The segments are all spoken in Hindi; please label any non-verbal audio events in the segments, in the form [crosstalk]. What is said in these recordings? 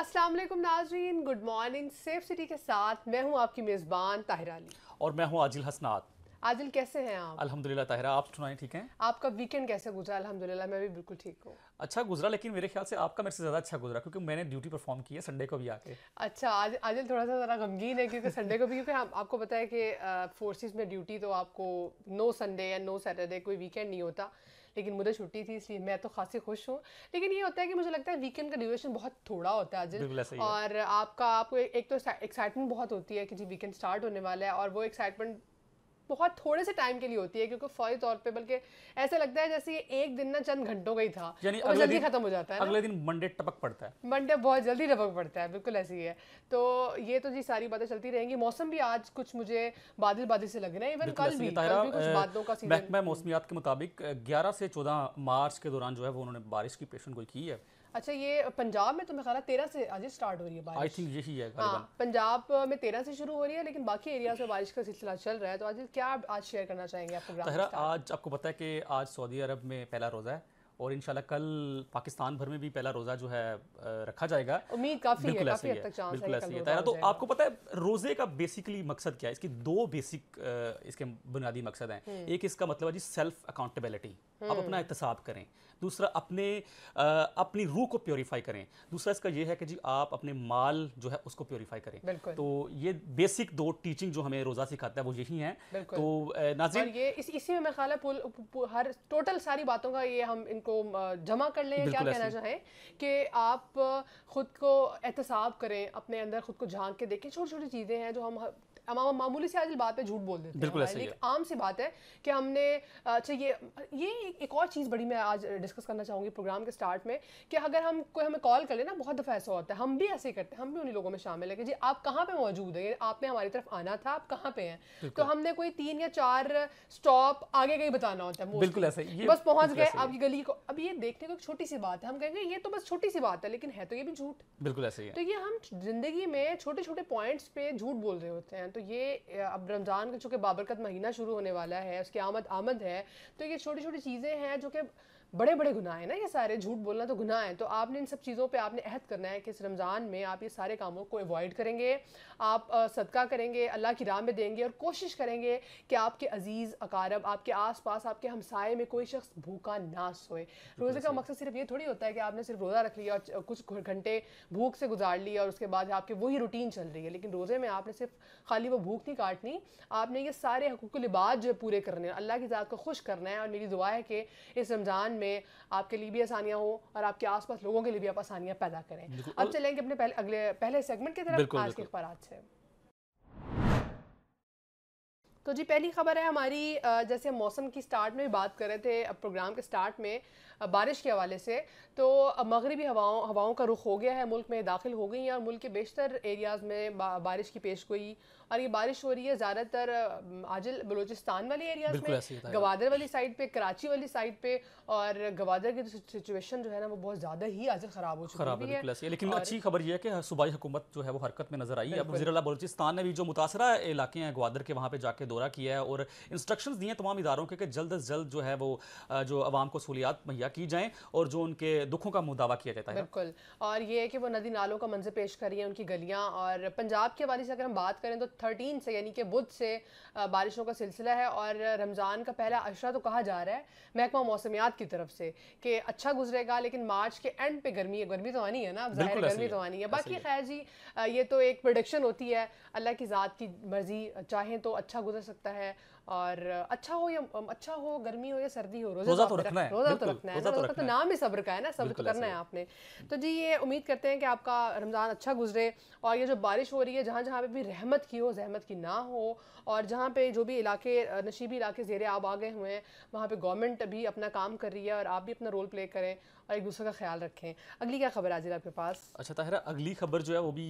अस्सलाम वालेकुम नाजरीन गुड मॉर्निंग सेफ सिटी के साथ मैं हूं आपकी मेज़बान ताहिरा अली और मैं हूं आजिल हसनात आजिल कैसे हैं आप अल्हम्दुलिल्लाह ताहिरा आप सुनाएं ठीक हैं आपका वीकेंड कैसे गुजरा अल्हम्दुलिल्लाह मैं भी बिल्कुल ठीक हूँ अच्छा गुजरा लेकिन मेरे ख्याल से आपका मेरे से ज़्यादा अच्छा गुजरा क्योंकि मैंने ड्यूटी परफॉर्म की है संडे को भी आके अच्छा आज आजिल थोड़ा सा ज़रा गमगीन है क्योंकि संडे को भी क्योंकि हम आपको पता है कि फोर्सेज में ड्यूटी तो आपको नो संडे या नो सैटरडे कोई वीकेंड नहीं होता लेकिन मुझे छुट्टी थी इसलिए मैं तो खासी खुश हूँ लेकिन ये होता है कि मुझे लगता है वीकेंड का ड्यूरेशन बहुत थोड़ा होता है और आपका आपको एक तो एक्साइटमेंट बहुत होती है कि जी वीकेंड स्टार्ट होने वाला है और वो एक्साइटमेंट बहुत थोड़े से टाइम के लिए होती है क्योंकि फौरी तौर पे बल्कि ऐसा लगता है जैसे ये एक दिन ना चंद घंटों का ही था यानी तो जल्दी खत्म हो जाता है अगले दिन मंडे टपक पड़ता है मंडे बहुत जल्दी टपक पड़ता है बिल्कुल ऐसी है तो ये तो जी सारी बातें चलती रहेंगी मौसम भी आज कुछ मुझे बादल बादल से लग रहे हैं इवन कल भी कुछ बादलों का सीजन महकमा मौसमियात के मुताबिक ग्यारह से चौदह मार्च के दौरान जो है वो उन्होंने बारिश की पेशन कोई की है अच्छा ये पंजाब में तो मेरा ख्याल तेरह से आज स्टार्ट हो रही है बारिश आई थिंक यही है हाँ पंजाब में तेरह से शुरू हो रही है लेकिन बाकी एरिया से बारिश का सिलसिला चल रहा है तो आज क्या आज शेयर करना चाहेंगे आपको आज आपको पता है कि आज सऊदी अरब में पहला रोज़ा है और इंशाल्लाह कल पाकिस्तान भर में भी पहला रोज़ा जो है रखा जाएगा उम्मीद काफ़ी है काफ़ी हद तक चांस बिल्कुल ऐसी है तैरा तो आपको पता है रोज़े का बेसिकली मकसद क्या है इसकी दो बेसिक इसके बुनियादी मकसद हैं हम्म। एक इसका मतलब है जी सेल्फ अकाउंटेबिलिटी आप हम्म। अपना एहतसाब करें दूसरा अपने आ, अपनी रूह को प्योरीफाई करें दूसरा इसका यह है कि जी आप अपने माल जो है उसको प्योरीफाई करें तो ये बेसिक दो टीचिंग जो हमें रोज़ा सिखाता है वो यही है तो नाजिर ये इस, इसी में मैं ख्याल हर टोटल सारी बातों का ये हम इनको जमा कर लें क्या कहना चाहें कि आप खुद को एहतसाब करें अपने अंदर खुद को झांक के देखें छोटी छोटी चीज़ें हैं जो हम मामूली से आजकल बात पे झूठ बोल देते बिल्कुल हैं एक आम सी बात है कि हमने अच्छा ये ये एक और चीज़ बड़ी मैं आज डिस्कस करना चाहूँगी प्रोग्राम के स्टार्ट में कि अगर हम कोई हमें कॉल कर लेना बहुत दफ़ा ऐसा होता है हम भी ऐसे ही करते हैं हम भी उन्हीं लोगों में शामिल है कि जी आप कहाँ पे मौजूद हैं आपने हमारी तरफ आना था आप कहाँ पे हैं तो हमने कोई तीन या चार स्टॉप आगे कहीं बताना होता है बिल्कुल ऐसा ही बस पहुँच गए आपकी गली को अब ये देखने को एक छोटी सी बात है हम कहेंगे ये तो बस छोटी सी बात है लेकिन है तो ये भी झूठ बिल्कुल ऐसे ही तो ये हम जिंदगी में छोटे छोटे पॉइंट्स पे झूठ बोल रहे होते हैं तो ये अब रमज़ान का चूँकि बाबरकत महीना शुरू होने वाला है उसकी आमद आमद है तो ये छोटी छोटी चीज़ें हैं जो कि बड़े बड़े गुनाह हैं ना ये सारे झूठ बोलना तो गुनाह है तो आपने इन सब चीज़ों पे आपने अहद करना है कि इस रमज़ान में आप ये सारे कामों को अवॉइड करेंगे आप सदका करेंगे अल्लाह की राह में देंगे और कोशिश करेंगे कि आपके अजीज़ अकारब आपके आस पास आपके हमसाए में कोई शख्स भूखा ना सोए रोज़े का मकसद सिर्फ ये थोड़ी होता है कि आपने सिर्फ रोज़ा रख लिया और कुछ घंटे भूख से गुजार लिया और उसके बाद आपके वही रूटीन चल रही है लेकिन रोज़े में आपने सिर्फ खाली वो भूख नहीं काटनी आपने ये सारे हकूक लिबाज जो है पूरे करने हैं अल्लाह की ज़ात को खुश करना है और मेरी दुआ है कि इस रमज़ान में में आपके लिए भी आसानियाँ हो और आपके आसपास लोगों के लिए भी आप आसानियाँ पैदा करें अब चलेंगे अपने पहले अगले पहले सेगमेंट की तरफ आज के अखबार से तो जी पहली खबर है हमारी जैसे मौसम की स्टार्ट में बात कर रहे थे प्रोग्राम के स्टार्ट में बारिश के हवाले से तो मगरबी हवाओं हवाओं का रुख हो गया है मुल्क में दाखिल हो गई हैं और मुल्क के बेशतर एरियाज़ में बा, बारिश की पेश गोई और ये बारिश हो रही है ज़्यादातर आजल बलोचिस्तान वाले एरियाज़ में गवादर वाली साइड पर कराची वाली साइड पर और गवादर की सिचुएशन जो है ना वो बहुत ज़्यादा ही आजल ख़राब हो चुकी है लेकिन अच्छी खबर यह है कि सूबाई हुकूमत जो है वो हरकत में नजर आई अब वजी बलोचिस्तान ने भी जो मुतासरा इलाके हैं गवादर के वहाँ पर जाके दौरा किया है और इंस्ट्रक्शन दिए हैं तमाम इदारों के कि जल्द अज जल्द जो है वो जो आवाम को सहूलियात मुहैया की जाएँ और जो उनके दुखों का मुदावा किया जाता है बिल्कुल और ये है कि वो नदी नालों का मंजर पेश कर रही उनकी गलियाँ और पंजाब के हवाले से अगर हम बात करें तो थर्टीन से यानी कि बुध से बारिशों का सिलसिला है और रमज़ान का पहला अशरा तो कहा जा रहा है महकमा मौसमियात की तरफ से कि अच्छा गुजरेगा लेकिन मार्च के एंड पे गर्मी है गर्मी तो आनी है ना जाहिर गर्मी तो आनी है बाकी खैर जी ये तो एक प्रोडिक्शन होती है अल्लाह की ज़ात की मर्ज़ी चाहें तो अच्छा गुजर सकता है और अच्छा हो या अच्छा हो गर्मी हो या सर्दी हो रोजा, रोजा तो, तो, रखना है रोजा तो, तो, तो रखना है रोजा तो, नाम ही सब्र का है ना सब्र करना है आपने तो जी ये उम्मीद करते हैं कि आपका रमज़ान अच्छा गुजरे और ये जो बारिश हो रही है जहाँ जहाँ पे भी रहमत की हो जहमत की ना हो और जहाँ पे जो भी इलाके नशीबी इलाके जेरे आब आ गए हुए हैं वहाँ पर गवर्नमेंट भी अपना काम कर रही है और आप भी अपना रोल प्ले करें और एक दूसरे का ख्याल रखें अगली क्या खबर आज आपके पास अच्छा ताहिरा अगली खबर जो है वो भी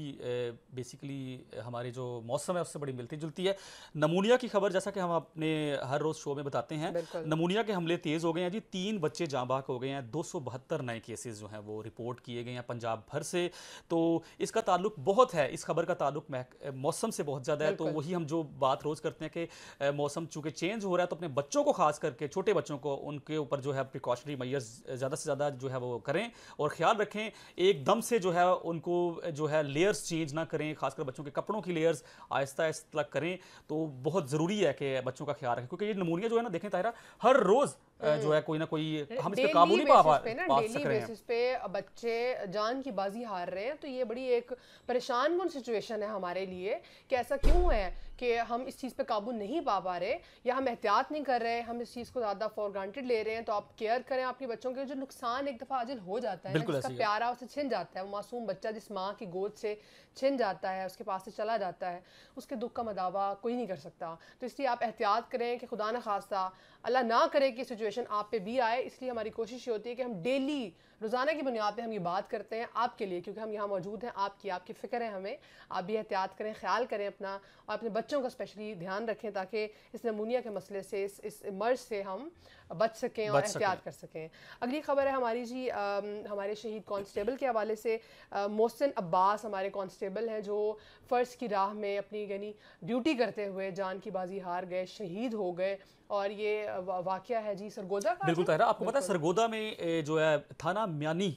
बेसिकली हमारे जो मौसम है उससे बड़ी मिलती जुलती है नमूनिया की खबर जैसा कि हम अपने हर रोज़ शो में बताते हैं नमूनिया के हमले तेज़ हो गए हैं जी तीन बच्चे जाँबाक हो गए हैं दो नए केसेज जो हैं वो रिपोर्ट किए गए हैं पंजाब भर से तो इसका ताल्लुक बहुत है इस खबर का ताल्लुक मौसम से बहुत ज़्यादा है तो वही हम जो बात रोज़ करते हैं कि मौसम चूँकि चेंज हो रहा है तो अपने बच्चों को खास करके छोटे बच्चों को उनके ऊपर जो है प्रिकॉशनरी मैयर्स ज़्यादा से ज़्यादा जो जो है वो करें और ख्याल रखें एकदम से जो है उनको जो है लेयर्स चेंज ना करें खासकर बच्चों के कपड़ों की लेयर्स आहिस्ता आहिस्ता करें तो बहुत ज़रूरी है कि बच्चों का ख्याल रखें क्योंकि ये नमूनिया जो है ना देखें ताहरा हर रोज़ जो है हम्म। कोई ना कोई हम इस पे काबू नहीं पा पा डेली बेसिस पे बच्चे जान की बाजी हार रहे हैं तो ये बड़ी एक परेशान कौन सिचुएशन है हमारे लिए कि ऐसा क्यों है कि हम इस चीज़ पे काबू नहीं पा पा रहे या हम एहतियात नहीं कर रहे हम इस चीज़ को ज़्यादा फॉर ग्रांटेड ले रहे हैं तो आप केयर करें आपके बच्चों के जो नुकसान एक दफ़ा हाजिल हो जाता है उसका प्यारा उसे छिन जाता है वो मासूम बच्चा जिस माँ की गोद से छिन जाता है उसके पास से चला जाता है उसके दुख का मदावा कोई नहीं कर सकता तो इसलिए आप एहतियात करें कि खुदा न खास्ता अल्लाह ना करे कि सिचुएशन सिचुएशन आप पे भी आए इसलिए हमारी कोशिश ये होती है कि हम डेली रोज़ाना की बुनियाद पे हम ये बात करते हैं आपके लिए क्योंकि हम यहाँ मौजूद हैं आपकी आपकी फ़िक्र है हमें आप भी एहतियात करें ख्याल करें अपना और अपने बच्चों का स्पेशली ध्यान रखें ताकि इस नमूनिया के मसले से इस इस मर्ज से हम बच सकें और एहतियात कर सकें अगली खबर है हमारी जी आ, हमारे शहीद कॉन्स्टेबल के हवाले से मोहसिन अब्बास हमारे कॉन्स्टेबल हैं जो फ़र्ज की राह में अपनी यानी ड्यूटी करते हुए जान की बाजी हार गए शहीद हो गए और ये वाक्य है जी सरगोदा का बिल्कुल तहरा आपको पता है सरगोदा में जो है थाना म्यानी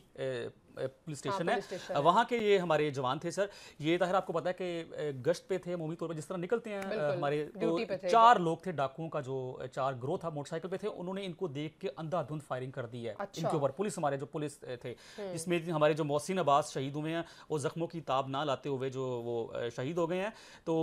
हाँ, पुलिस स्टेशन हाँ, है वहाँ के ये हमारे जवान थे सर ये ताहिर आपको पता है कि गश्त पे थे मोमी तौर पर जिस तरह निकलते हैं हमारे तो चार लोग थे डाकुओं का जो चार ग्रो था मोटरसाइकिल पे थे उन्होंने इनको देख के अंधाधुंध फायरिंग कर दी है अच्छा। इनके ऊपर पुलिस हमारे जो पुलिस थे इसमें हम्म। हमारे जो मोहसिन अब्बास शहीद हुए हैं वो जख्मों की ताब ना लाते हुए जो वो शहीद हो गए हैं तो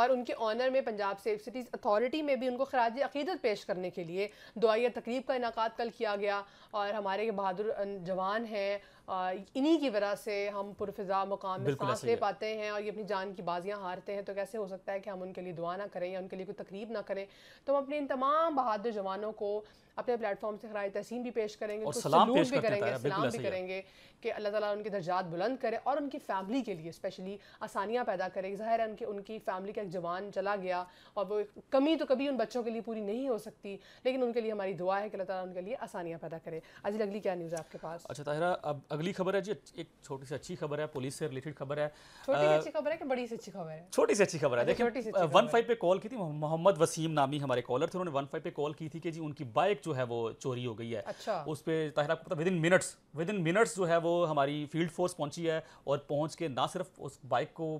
और उनके ऑनर में पंजाब सेफ सिटीज अथॉरिटी में भी उनको खराज अकीदत पेश करने के लिए दुआया तकरीब का इनका कल किया गया और हमारे बहादुर अं, जवान हैं इन्हीं की वजह से हम पुरफा मुकाम में सांस ले पाते हैं और ये अपनी जान की बाजियाँ हारते हैं तो कैसे हो सकता है कि हम उनके लिए दुआ ना करें या उनके लिए कोई तकरीब ना करें तो हम अपने इन तमाम बहादुर जवानों को अपने प्लेटफॉर्म से खराज तहसीन भी पेश करेंगे उनको भी करेंगे सलाम भी करेंगे कि अल्लाह ताला उनके दर्जात बुलंद करे और उनकी फैमिली के लिए स्पेशली आसानियाँ पैदा करे ज़ाहिर है उनकी उनकी फैमिली का एक जवान चला गया और वो कमी तो कभी उन बच्चों के लिए पूरी नहीं हो सकती लेकिन उनके लिए हमारी दुआ है कि अल्लाह ताला उनके लिए आसानियाँ पैदा करे अजी अगली क्या न्यूज़ है आपके पास अच्छा ताहिरा अब अगली खबर है जी एक छोटी सी अच्छी खबर है पुलिस से रिलेटेड खबर है छोटी सी अच्छी खबर है कि बड़ी सी अच्छी खबर है छोटी सी अच्छी खबर है अच्छा, देखिए वन फाइव पे कॉल की थी मोहम्मद वसीम नामी हमारे कॉलर थे उन्होंने वन फाइव पे कॉल की थी कि जी उनकी बाइक जो है वो चोरी हो गई है अच्छा उस पर ताहिर आपको पता within minutes within minutes जो है वो हमारी फील्ड फोर्स पहुंची है और पहुंच के ना सिर्फ उस बाइक को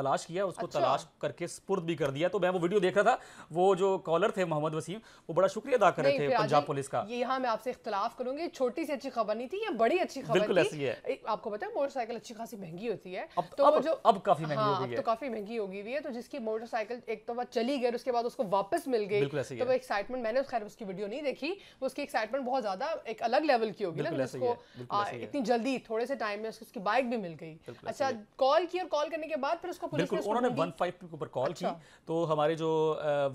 तलाश किया उसको अच्छा। तलाश करके स्पुर्द भी कर दिया तो मैं वो वीडियो देख रहा था वो जो कॉलर थे मोहम्मद वसीम वो बड़ा शुक्रिया अदा कर रहे थे पंजाब पुलिस का यहाँ मैं आपसे इख्तलाफ करूंगी छोटी सी अच्छी खबर नहीं थी ये बड़ी अच्छी खबर बिल्कुल ऐसी है आपको पता है मोटरसाइकिल अच्छी खासी महंगी होती है अब, तो अब, जो अब काफी महंगी हाँ, है तो काफी महंगी हो गई हुई है तो जिसकी मोटरसाइकिल एक तो बार चली गई उसके बाद उसको वापस मिल गई तो वो एक्साइटमेंट मैंने खैर उसकी वीडियो नहीं देखी उसकी एक्साइटमेंट बहुत ज्यादा एक अलग लेवल की होगी ना उसको तो इतनी जल्दी थोड़े से टाइम में उसकी बाइक भी मिल गई अच्छा कॉल की और कॉल करने के बाद फिर उसको पुलिस ने उन्होंने 1 के ऊपर कॉल की अच्छा। तो हमारे जो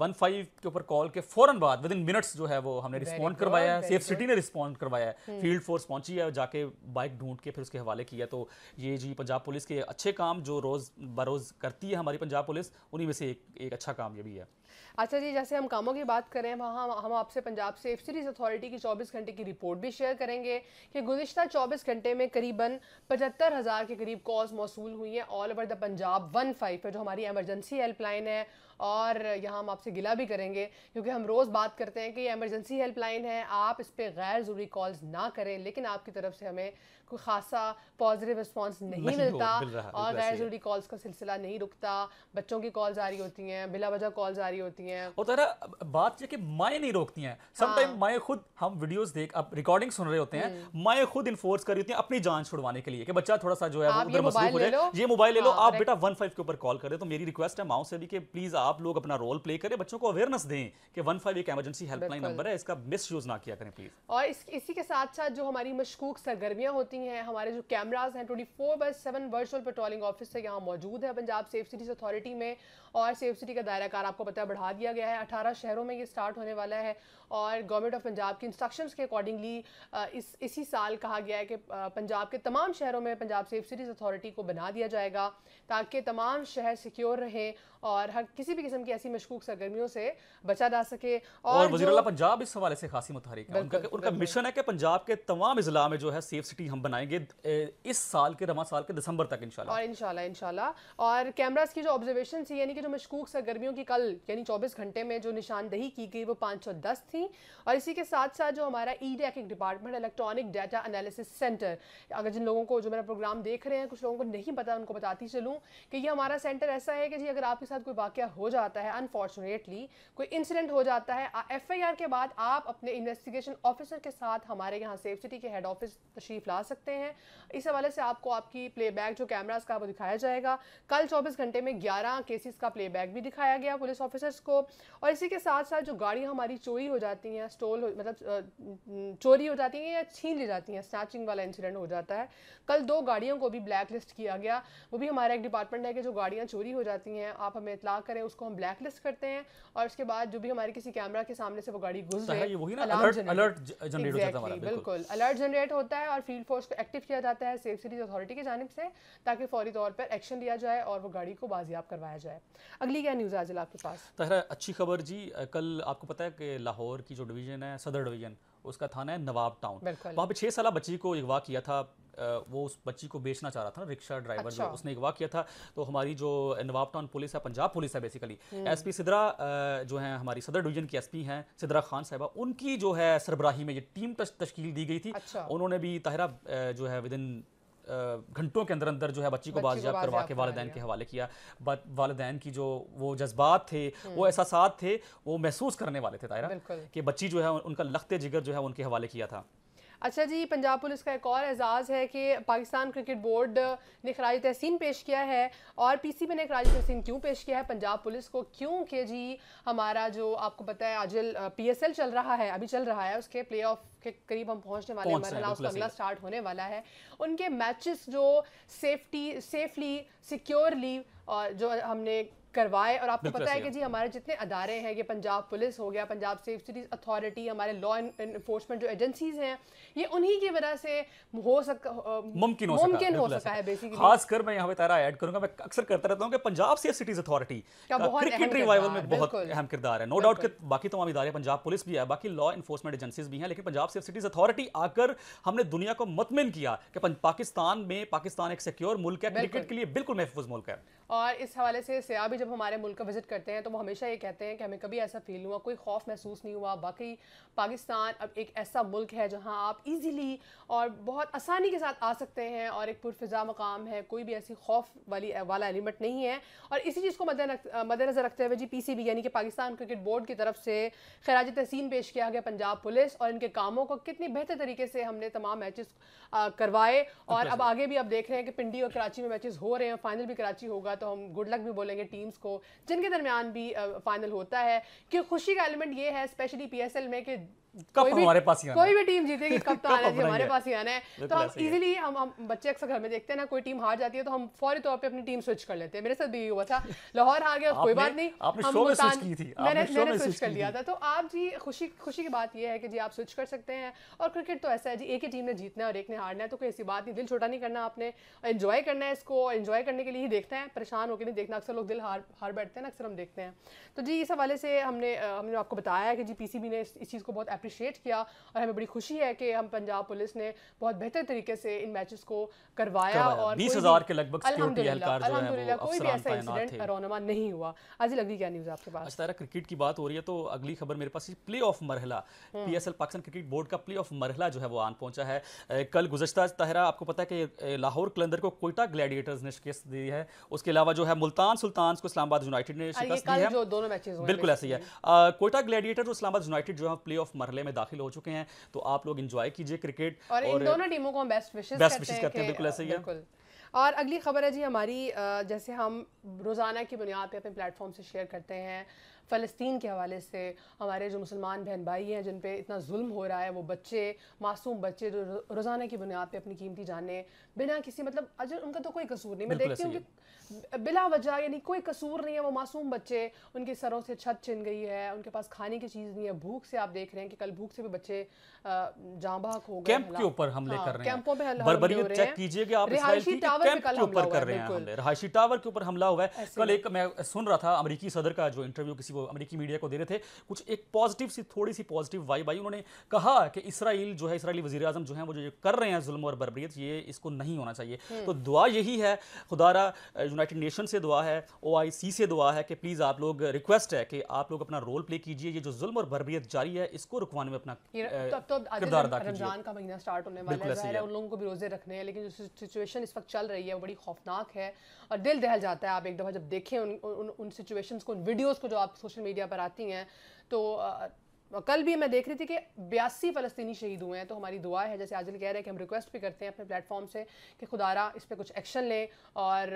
वन फाइव के ऊपर कॉल के फौरन बाद विद इन मिनट्स जो है वो हमने रिस्पॉन्ड करवाया सेफ सिटी ने रिस्पॉन्ड करवाया फील्ड हम्म। फोर्स पहुंची है जाके बाइक ढूंढ के फिर उसके हवाले किया तो ये जी पंजाब पुलिस के अच्छे काम जो रोज़ बरोज़ करती है हमारी पंजाब पुलिस उन्हीं में से एक एक अच्छा काम ये भी है अच्छा जी जैसे हम कामों की बात करें वहाँ हम आपसे पंजाब सेफ सीरीज अथॉरिटी की 24 घंटे की रिपोर्ट भी शेयर करेंगे कि गुजशत 24 घंटे में करीबन पचहत्तर हज़ार के करीब कॉल्स मौसू हुई हैं all over the Punjab one five पर जो हमारी एमरजेंसी हेल्पलाइन है और यहाँ हम आपसे गिला भी करेंगे क्योंकि हम रोज़ बात करते हैं कि ये एमरजेंसी हेल्पलाइन है आप इस पर गैर ज़रूरी कॉल्स ना करें लेकिन आपकी तरफ से हमें कोई खासा पॉजिटिव रिस्पॉन्स नहीं, नहीं मिलता और गैर जरूरी कॉल्स का सिलसिला नहीं रुकता बच्चों की कॉल्स आ रही होती हैं बिला वजह कॉल्स आ रही होती हैं और तरह तो बात यह कि माएँ नहीं रोकती हैं समटाइम हाँ। माएँ खुद हम वीडियोस देख अब रिकॉर्डिंग सुन रहे होते हैं हम्म। माएँ खुद इन्फोर्स कर रही होती हैं अपनी जान छुड़वाने के लिए कि बच्चा थोड़ा सा जो है उधर मसरूफ हो जाए ये मोबाइल ले लो हाँ, आप बेटा वन फाइव के ऊपर कॉल करें तो मेरी रिक्वेस्ट है माओ से भी कि प्लीज़ आप लोग अपना रोल प्ले करें बच्चों को अवेयरनेस दें कि वन फाइव एक एमरजेंसी हेल्पलाइन नंबर है इसका मिस यूज़ ना किया करें प्लीज़ और इसी के साथ साथ जो हमारी मशकूक सरगर्मियाँ होती हैं रही हैं हमारे जो कैमराज हैं twenty four by seven virtual patrolling officer यहाँ मौजूद है पंजाब सेफ सिटीज अथॉरिटी में और सेफ सिटी का दायरा कार आपको पता है बढ़ा दिया गया है अठारह शहरों में ये स्टार्ट होने वाला है और गवर्नमेंट ऑफ पंजाब की इंस्ट्रक्शन के अकॉर्डिंगली इस इसी साल कहा गया है कि पंजाब के तमाम शहरों में पंजाब सेफ सिटीज़ अथॉरिटी को बना दिया जाएगा ताकि तमाम शहर सिक्योर रहें और हर किसी भी किस्म की ऐसी मशकूक सरगर्मियों से बचा जा सके और, वजी पंजाब इस हवाले से खासी मुतहरिक है उनका उनका मिशन है कि पंजाब के तमाम अजला में जो है सेफ सिटी हम बनाएंगे इस साल के रवा साल के दिसंबर तक इनशाला और इनशाला इनशाला और कैमराज की जो ऑब्जर्वेशन थी यानी कि जो मशकूक सरगर्मियों की कल यानी चौबीस घंटे में जो निशानदही की गई वो पाँच सौ दस थी और इसी के साथ साथ जो हमारा ई डेक एक department electronic data analysis centre अगर जिन लोगों को जो मेरा प्रोग्राम देख रहे हैं कुछ लोगों को नहीं पता उनको बताती चलूँ कि ये हमारा सेंटर ऐसा है कि जी अगर आपके साथ कोई वाक़ हो जाता है अनफॉर्चुनेटली कोई इंसिडेंट हो जाता है एफ आई आर के बाद आप अपने इन्वेस्टिगेशन ऑफिसर के साथ हमारे यहाँ सेफ सिटी के हेड ऑफिस तशरीफ ला सकते हैं इस हवाले से आपको आपकी प्ले बैक जो कैमराज का वो दिखाया जाएगा कल चौबीस घंटे में ग्यारह केसेस का प्ले बैक भी दिखाया गया पुलिस ऑफिसर्स को और इसी के साथ साथ जो गाड़ियाँ हमारी चोरी हो जाती हैं स्टोल मतलब चोरी हो जाती हैं या छीन ली जाती हैं स्नैचिंग वाला इंसिडेंट हो जाता है कल दो गाड़ियों को भी ब्लैक लिस्ट किया गया वो भी हमारा एक डिपार्टमेंट है कि जो गाड़ियाँ चोरी हो जाती हैं आप हमें इतला करें उसको हम ब्लैक लिस्ट करते हैं और उसके बाद जो भी हमारे किसी कैमरा के सामने से वो गाड़ी घुस तो जाए बिल्कुल अलर्ट जनरेट होता है और फील्ड फोर्स को एक्टिव किया जाता है सेफ सिटीज अथॉरिटी की जानब से ताकि फौरी तौर पर एक्शन लिया जाए और वो गाड़ी को बाजियाब करवाया जाए अगली क्या न्यूज़ आजिल आपके पास तहरा तो अच्छी खबर जी कल आपको पता है कि लाहौर की जो डिवीज़न है सदर डिवीज़न उसका थाना है नवाब टाउन वहाँ पे छः साल बच्ची को अगवा किया था वो उस बच्ची को बेचना चाह रहा था ना रिक्शा ड्राइवर अच्छा। जो उसने अगवा किया था तो हमारी जो नवाब टाउन पुलिस है पंजाब पुलिस है बेसिकली एसपी सिदरा जो है हमारी सदर डिवीजन की एसपी हैं सिदरा खान साहबा उनकी जो है सरबराही में ये टीम तश्कील दी गई थी अच्छा। उन्होंने भी ताहरा जो है विद इन घंटों के अंदर अंदर जो है बच्ची को बाजियाब करवा के वालदेन के हवाले किया वालदेन की जो वो जज्बात थे वो हम्म। एहसास थे वो महसूस करने वाले थे ताहरा कि बच्ची जो है उनका लखते जिगर जो है उनके हवाले किया था अच्छा जी पंजाब पुलिस का एक और एजाज़ है कि पाकिस्तान क्रिकेट बोर्ड ने खराज तहसीन पेश किया है और पी सी बी ने खराज तहसीन क्यों पेश किया है पंजाब पुलिस को क्योंकि जी हमारा जो आपको पता है आजल पी एस एल चल रहा है अभी चल रहा है उसके प्ले ऑफ के करीब हम पहुंचने वाले हैं मरहला उसका अगला स्टार्ट होने वाला है उनके मैचेस जो सेफ्टी सेफली सिक्योरली और जो हमने करवाए और आपको पता है कि जी हमारे जितने अदारे हैं ये पंजाब पुलिस हो गया पंजाब सेफ सिटीज़ अथॉरिटी हमारे लॉ इन्फोर्समेंट जो एजेंसीज हैं ये उन्हीं की वजह से हो सका मुमकिन हो मुमकिन हो सका है बेसिकली खासकर मैं यहाँ पे तारा ऐड करूंगा मैं अक्सर करता रहता हूँ कि Punjab safe cities authority cricket revival में बहुत अहम किरदार है नो डाउट कि बाकी तमाम इदारे पंजाब पुलिस भी है बाकी लॉ इन्फोर्समेंट एजेंसीज भी हैं लेकिन पंजाब सेफ सिटीज़ अथॉरिटी आकर हमने दुनिया को मतमिन किया कि पाकिस्तान में पाकिस्तान एक सिक्योर मुल्क है क्रिकेट के लिए बिल्कुल महफूज मुल्क है और इस हवाले से सयाह भी जब हमारे मुल्क का विज़िट करते हैं तो वो हमेशा ये कहते हैं कि हमें कभी ऐसा फील हुआ कोई खौफ महसूस नहीं हुआ बाकी पाकिस्तान अब एक ऐसा मुल्क है जहाँ आप इजीली और बहुत आसानी के साथ आ सकते हैं और एक पुरफ़ा मकाम है कोई भी ऐसी खौफ वाली वाला एलिमेंट नहीं है और इसी चीज़ को मद्देनज़र रखते हुए जी पी सी बी यानी कि पाकिस्तान क्रिकेट बोर्ड की तरफ से खराज तहसीन पेश किया गया पंजाब पुलिस और इनके कामों को कितनी बेहतर तरीके से हमने तमाम मैचेस करवाए और अच्छा, अब आगे भी आप देख रहे हैं कि पिंडी और कराची में मैचेस हो रहे हैं फाइनल भी कराची होगा होगा तो हम गुड लक भी बोलेंगे टीम्स को जिनके दरमियान भी फाइनल होता है कि खुशी का एलिमेंट ये है स्पेशली पी में कि कप हमारे पास ही कोई भी टीम जीतेगी कप तो आना चाहिए हमारे पास ही आना है तो हम इजीली हम हम बच्चे अक्सर घर में देखते हैं ना कोई टीम हार जाती है तो हम फौरी तौर पे अपनी टीम स्विच कर लेते हैं मेरे साथ भी हुआ था लाहौर हार गया कोई बात नहीं आपने शो में स्विच की थी मैंने मैंने स्विच कर लिया था तो आप जी खुशी खुशी की बात यह है कि जी आप स्विच कर सकते हैं और क्रिकेट तो ऐसा है जी एक ही टीम ने जीतना है और एक ने हारना है तो कोई ऐसी बात नहीं दिल छोटा नहीं करना आपने एंजॉय करना है इसको एंजॉय करने के लिए ही देखते हैं परेशान होकर नहीं देखना अक्सर लोग दिल हार हार बैठते हैं ना अक्सर हम देखते हैं तो जी इस हवाले से हमने हमने आपको बताया कि जी पीसीबी ने इस चीज़ को बहुत अप्रिशिएट किया और हमें बड़ी खुशी है कि हम पंजाब पुलिस ने बहुत बेहतर तरीके से इन मैचेस को करवाया और बीस हजार के लगभग अलहमदिल्ला कोई भी ऐसा इंसिडेंट रोनमा नहीं हुआ आज लगी क्या न्यूज़ आपके पास तारा क्रिकेट की बात हो रही है तो अगली खबर मेरे पास प्ले ऑफ मरहला P S L Pakistan cricket board का प्ले ऑफ मरहला जो है वो आन पहुंचा है कल गुजश्ता तहरा आपको पता है कि लाहौर कलंदर को कोयटा ग्लैडिएटर्स ने शिकस्त दी है उसके अलावा जो है मुल्तान सुल्तान को इस्लामाबाद यूनाइटेड ने शिकस्त दी है दोनों बिल्कुल ऐसे ही है कोयटा ग्लैडिएटर और इस्लामाबाद यूनाइटेड जो है प्ले ऑफ मरहला मरहले में दाखिल हो चुके हैं तो आप लोग इंजॉय कीजिए क्रिकेट और, इन दोनों टीमों को हम बेस्ट विशेष बेस्ट विशेष करते हैं बिल्कुल ऐसे ही और अगली खबर है जी हमारी जैसे हम रोज़ाना की बुनियाद पे अपने प्लेटफॉर्म से शेयर करते हैं फ़लस्तीन के हवाले से हमारे जो मुसलमान बहन भाई हैं जिन पर इतना जुल्म हो रहा है वो बच्चे मासूम बच्चे जो रोज़ाना की बुनियाद पर अपनी कीमती जाने बिना किसी मतलब अजर उनका तो कोई कसूर नहीं मैं देखती हूँ कि बिला वजह यानी कोई कसूर नहीं है वो मासूम बच्चे उनके सरों से छत छिन गई है उनके पास खाने की चीज़ नहीं है भूख से आप देख रहे हैं कि कल भूख से भी बच्चे जाँबाक हो गए कैंप के ऊपर हमले हाँ, कर रहे हैं कैंपों पे हमले आप के ऊपर कर रहे हैं हमले टावर के ऊपर हमला हुआ है कल एक मैं सुन रहा था अमरीकी सदर का जो इंटरव्यू किसी वो अमेरिकी मीडिया को दे रहे थे कुछ एक पॉजिटिव सी थोड़ी सी पॉजिटिव वाई आई उन्होंने कहा कि इसराइल जो है इसराइली वजी अजम जो है वो जो कर रहे हैं जुल्म और बरबरीत ये इसको नहीं होना चाहिए हम्म। तो दुआ यही है खुदारा यूनाइटेड नेशन से दुआ है ओ से दुआ है कि प्लीज़ आप लोग रिक्वेस्ट है कि आप लोग अपना रोल प्ले कीजिए ये जो जुल्म और बरबरीत जारी है इसको रुकवाने में अपना तो, तो किरदार अदा रमजान का महीना स्टार्ट होने वाला है है उन लोगों को भी रोज़े रखने हैं लेकिन जो सिचुएशन इस वक्त चल रही है वो बड़ी खौफनाक है और दिल दहल जाता है आप एक दफा जब देखें उन, उन सिचुएशंस को उन वीडियोस को जो आप सोशल मीडिया पर आती हैं तो कल भी मैं देख रही थी कि बयासी फ़लस्तनी शहीद हुए हैं तो हमारी दुआ है जैसे आजल कह रहे हैं कि हम रिक्वेस्ट भी करते हैं अपने प्लेटफॉर्म से कि खुदारा इस पर कुछ एक्शन लें और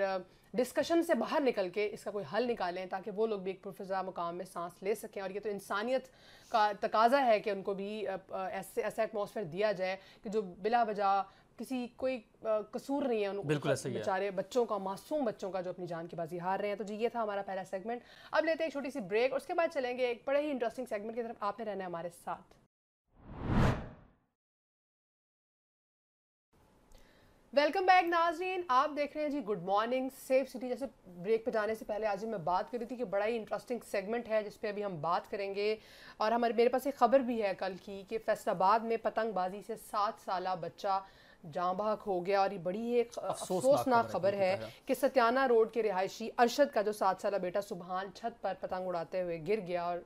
डिस्कशन से बाहर निकल के इसका कोई हल निकालें ताकि वो लोग भी एक पुरफजा मुकाम में सांस ले सकें और ये तो इंसानियत का तकाजा है कि उनको भी ऐसे ऐसा एटमोसफेयर दिया जाए कि जो बिला वजा किसी कोई कसूर नहीं है उनको बिल्कुल बेचारे बच्चों का मासूम बच्चों का जो अपनी जान की बाजी हार रहे हैं तो जी ये था हमारा पहला सेगमेंट अब लेते हैं एक छोटी सी ब्रेक उसके बाद चलेंगे एक बड़े ही इंटरेस्टिंग सेगमेंट की तरफ आपने रहना है हमारे साथ वेलकम बैक नाजरीन आप देख रहे हैं जी गुड मॉर्निंग सेफ सिटी जैसे ब्रेक पे जाने से पहले आज मैं बात कर रही थी कि बड़ा ही इंटरेस्टिंग सेगमेंट है जिसपे अभी हम बात करेंगे और हमारे मेरे पास एक ख़बर भी है कल की कि फैसलाबाद में पतंगबाजी से सात साल बच्चा जहाँ बहक हो गया और ये बड़ी एक अफसोसनाक खबर है, है कि सत्याना रोड के रिहायशी अरशद का जो सात साल बेटा सुबहान छत पर पतंग उड़ाते हुए गिर गया और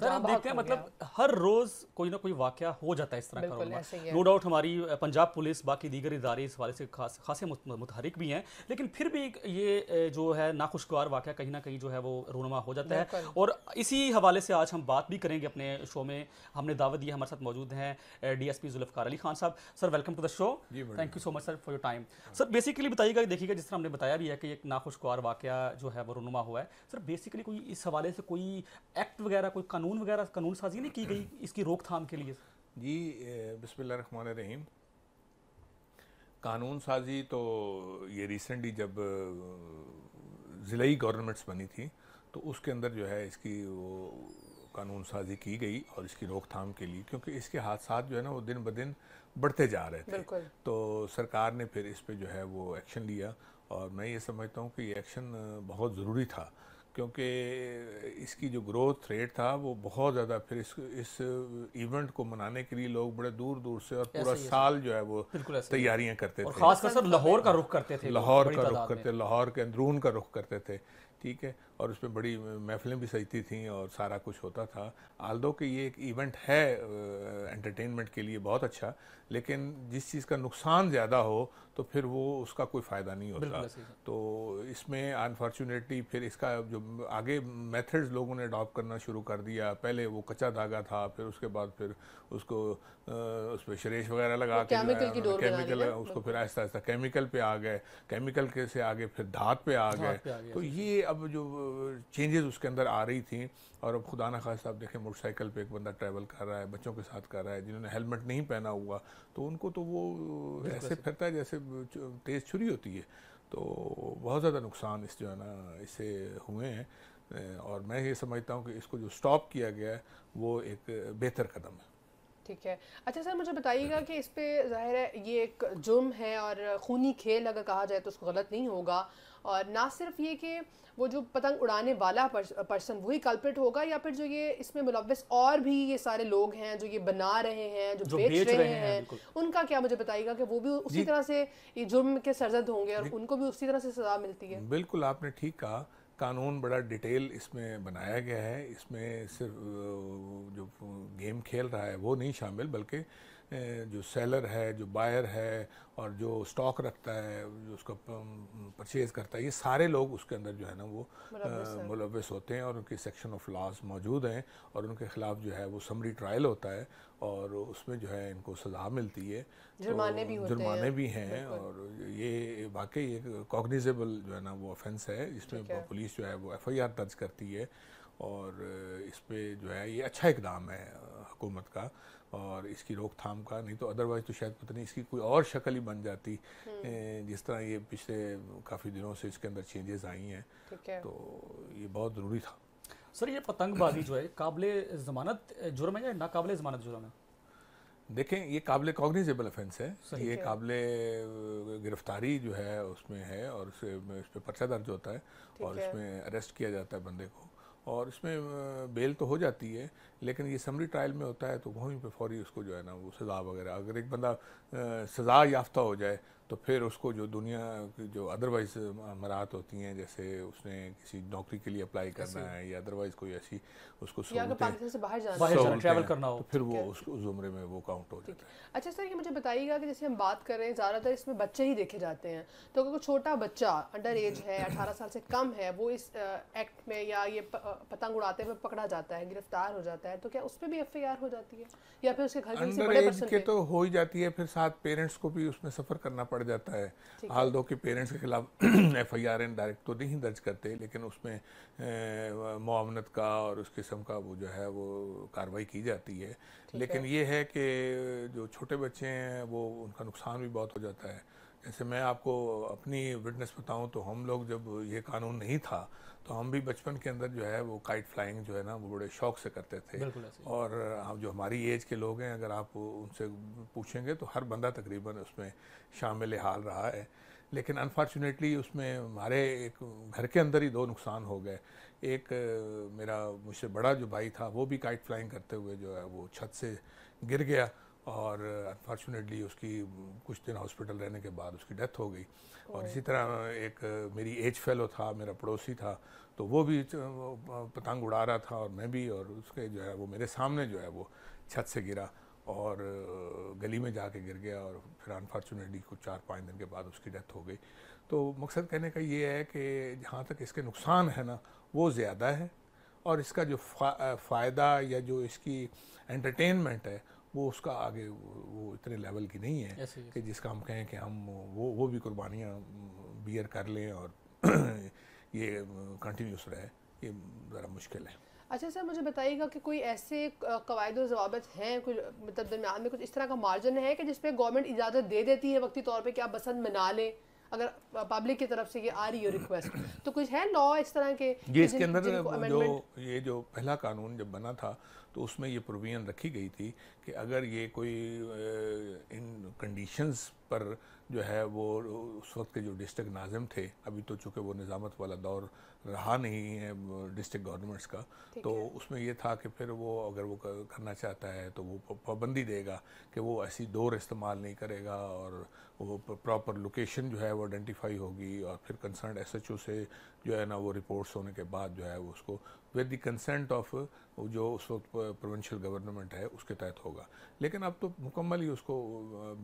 सर तो देखते हैं मतलब हर रोज कोई ना कोई वाक्य हो जाता है इस तरह का नो डाउट हमारी पंजाब पुलिस बाकी दीगर इदारे इस वाले से खास खासे मुतहरिक भी हैं लेकिन फिर भी ये जो है नाखुशगवार वाक़ कहीं ना कहीं जो है वो रोनमा हो जाता है और इसी हवाले से आज हम बात भी करेंगे अपने शो में हमने दावत दी हमारे साथ मौजूद हैं D S P Zulfiqar Ali Khan साहब sir welcome to the show thank you so much sir for your time sir basically बताइएगा देखिएगा जिस तरह हमने बताया भी है कि एक नाखुशगवार वाक़ जो है वो रोनमा हुआ है सर बेसिकली कोई इस हवाले से कोई एक्ट वगैरह कोई कानून कानून वगैरह कानून साजी नहीं की गई इसकी रोकथाम के लिए जी बसमिल रहीम कानून साजी तो ये रिसेंटली जब ज़िलई गवर्नमेंट्स बनी थी तो उसके अंदर जो है इसकी वो कानून साजी की गई और इसकी रोकथाम के लिए क्योंकि इसके हादसा जो है ना वो दिन ब दिन बढ़ते जा रहे थे तो सरकार ने फिर इस पर जो है वो एक्शन लिया और मैं ये समझता हूँ कि ये एक्शन बहुत ज़रूरी था क्योंकि इसकी जो ग्रोथ रेट था वो बहुत ज़्यादा फिर इस इस इवेंट को मनाने के लिए लोग बड़े दूर दूर से और पूरा साल जो है वो तैयारियां करते थे खासकर सर लाहौर का रुख करते थे लाहौर का रुख करते लाहौर के अंदरून का रुख करते थे ठीक है और उसमें बड़ी महफिलें भी सजती थी और सारा कुछ होता था दो के ये एक इवेंट है एंटरटेनमेंट के लिए बहुत अच्छा लेकिन जिस चीज़ का नुकसान ज़्यादा हो तो फिर वो उसका कोई फ़ायदा नहीं होता तो इसमें अनफॉर्चुनेटली फिर इसका जो आगे मेथड्स लोगों ने अडॉप्ट करना शुरू कर दिया पहले वो कच्चा धागा था फिर उसके बाद फिर उसको उस पर शरेश वगैरह लगा के केमिकल, केमिकल उसको फिर आहिस्ता आहिस्ता केमिकल पे आ गए केमिकल के से आगे फिर धात पे आ गए तो ये अब जो चेंजेस उसके अंदर आ रही थी और अब खुदा ना खास आप देखें मोटरसाइकिल पे एक बंदा ट्रैवल कर रहा है बच्चों के साथ कर रहा है जिन्होंने हेलमेट नहीं पहना हुआ तो उनको तो वो ऐसे फिरता है जैसे तेज़ छुरी होती है तो बहुत ज़्यादा नुकसान इस जो है ना इससे हुए हैं और मैं ये समझता हूँ कि इसको जो स्टॉप किया गया है वो एक बेहतर कदम है ठीक है अच्छा सर मुझे बताइएगा कि इस पर ज़ाहिर है ये एक जुर्म है और खूनी खेल अगर कहा जाए तो उसको गलत नहीं होगा और ना सिर्फ ये कि वो जो पतंग उड़ाने वाला पर्सन वही कल्प्रिट होगा या फिर जो ये इसमें मुलविस और भी ये सारे लोग हैं जो ये बना रहे हैं जो, जो बेच, बेच रहे, रहे हैं, हैं उनका क्या मुझे बताइएगा कि वो भी उसी तरह से ये जुर्म के सरजद होंगे और उनको भी उसी तरह से सजा मिलती है बिल्कुल आपने ठीक कहा कानून बड़ा डिटेल इसमें बनाया गया है इसमें सिर्फ जो गेम खेल रहा है वो नहीं शामिल बल्कि जो सेलर है जो बायर है और जो स्टॉक रखता है जो उसका परचेज करता है ये सारे लोग उसके अंदर जो है ना वो मुलवस होते हैं और उनके सेक्शन ऑफ लॉज मौजूद हैं और उनके खिलाफ जो है वो समरी ट्रायल होता है और उसमें जो है इनको सजा मिलती है तो जुर्माने तो भी होते जुर्माने हैं। भी हैं और ये वाकई एक कॉग्निजेबल जो है ना वो ऑफेंस है इसमें पुलिस जो है वो एफ आई आर दर्ज करती है और इस पर जो है ये अच्छा इकदाम है हुकूमत का और इसकी रोकथाम का नहीं तो अदरवाइज तो शायद पता नहीं इसकी कोई और शक्ल ही बन जाती हम्म। जिस तरह ये पिछले काफ़ी दिनों से इसके अंदर चेंजेस आई हैं तो ये बहुत ज़रूरी था सर ये पतंगबाजी जो है काबिल जमानत जुर्म है या नाकबिल जमानत जुर्म है देखें ये काबिल कॉग्निजेबल ऑफेंस है ये काबिल गिरफ्तारी जो है उसमें है और उसमें पर पर्चा दर्ज होता है और उसमें अरेस्ट किया जाता है बंदे को और इसमें बेल तो हो जाती है लेकिन ये समरी ट्रायल में होता है तो वहीं पर फौरी उसको जो है ना वो सज़ा वगैरह अगर एक बंदा सज़ा याफ्ता हो जाए तो फिर उसको जो दुनिया की जो अदरवाइज मराहत होती हैं जैसे उसने किसी नौकरी के लिए अप्लाई करना है या अदरवाइज कोई ऐसी उसको ट्रैवल करना हो तो फिर वो उस जुमरे में वो काउंट हो जाता है अच्छा सर ये मुझे बताइएगा कि जैसे हम बात कर रहे हैं ज़्यादातर इसमें बच्चे ही देखे जाते हैं तो अगर कोई छोटा बच्चा अंडर एज है अठारह साल से कम है वो इस एक्ट में या ये पतंग उड़ाते हुए पकड़ा जाता है गिरफ्तार हो जाता है तो क्या उस पर भी एफ हो जाती है या फिर उसके घर के तो हो ही जाती है फिर साथ पेरेंट्स को भी उसमें सफ़र करना पड़ता पड़ जाता है हाल दो के पेरेंट्स के खिलाफ एफ आई आर डायरेक्ट तो नहीं दर्ज करते लेकिन उसमें मामनत का और उस किस्म का वो जो है वो कार्रवाई की जाती है लेकिन है। ये है कि जो छोटे बच्चे हैं वो उनका नुकसान भी बहुत हो जाता है जैसे मैं आपको अपनी विटनेस बताऊं तो हम लोग जब ये कानून नहीं था तो हम भी बचपन के अंदर जो है वो काइट फ्लाइंग जो है ना वो बड़े शौक से करते थे और हम हाँ, जो हमारी एज के लोग हैं अगर आप उनसे पूछेंगे तो हर बंदा तकरीबन उसमें शामिल हाल रहा है लेकिन अनफॉर्चुनेटली उसमें हमारे एक घर के अंदर ही दो नुकसान हो गए एक मेरा मुझसे बड़ा जो भाई था वो भी काइट फ्लाइंग करते हुए जो है वो छत से गिर गया और अनफॉर्चुनेटली uh, उसकी uh, कुछ दिन हॉस्पिटल रहने के बाद उसकी डेथ हो गई और इसी तरह uh, एक मेरी एज फेलो था मेरा पड़ोसी था तो वो भी पतंग उड़ा रहा था और मैं भी और उसके जो है वो मेरे सामने जो है वो छत से गिरा और गली में जाके गिर गया और फिर अनफॉर्चुनेटली कुछ चार पाँच दिन के बाद उसकी डेथ हो गई तो मकसद कहने का ये है कि जहाँ तक इसके नुकसान है ना वो ज़्यादा है और इसका जो फ़ायदा या जो इसकी एंटरटेनमेंट है वो उसका आगे वो इतने लेवल की नहीं है कि जिसका हम कहें कि हम वो वो भी कुर्बानियाँ बियर कर लें और [clears throat] ये कंटिन्यूस रहे ये ज़रा मुश्किल है अच्छा सर मुझे बताइएगा कि कोई ऐसे कवायद जवाबत हैं कुछ मतलब दरमियान में कुछ इस तरह का मार्जिन है कि जिसपे गवर्नमेंट इजाज़त दे देती है वक्ती तौर पर कि आप बसंत मना लें अगर पब्लिक की तरफ से ये आ रही है रिक्वेस्ट तो कुछ है लॉ इस तरह के ये इसके अंदर जो ये जो पहला कानून जब बना था तो उसमें ये प्रोविज़न रखी गई थी कि अगर ये कोई इन कंडीशंस पर जो है वो उस वक्त के जो डिस्ट्रिक्ट नाजिम थे अभी तो चूँकि वो निज़ामत वाला दौर रहा नहीं है डिस्ट्रिक्ट गवर्नमेंट्स का तो उसमें यह था कि फिर वो अगर वो करना चाहता है तो वो पाबंदी देगा कि वो ऐसी दौर इस्तेमाल नहीं करेगा और वो प्रॉपर लोकेशन जो है वो आइडेंटिफाई होगी और फिर कंसर्न एस एच ओ से जो है ना वो रिपोर्ट्स होने के बाद जो है वो उसको विद द कंसेंट ऑफ जो उस वक्त प्रोविंशियल गवर्नमेंट है उसके तहत होगा लेकिन अब तो मुकम्मल ही उसको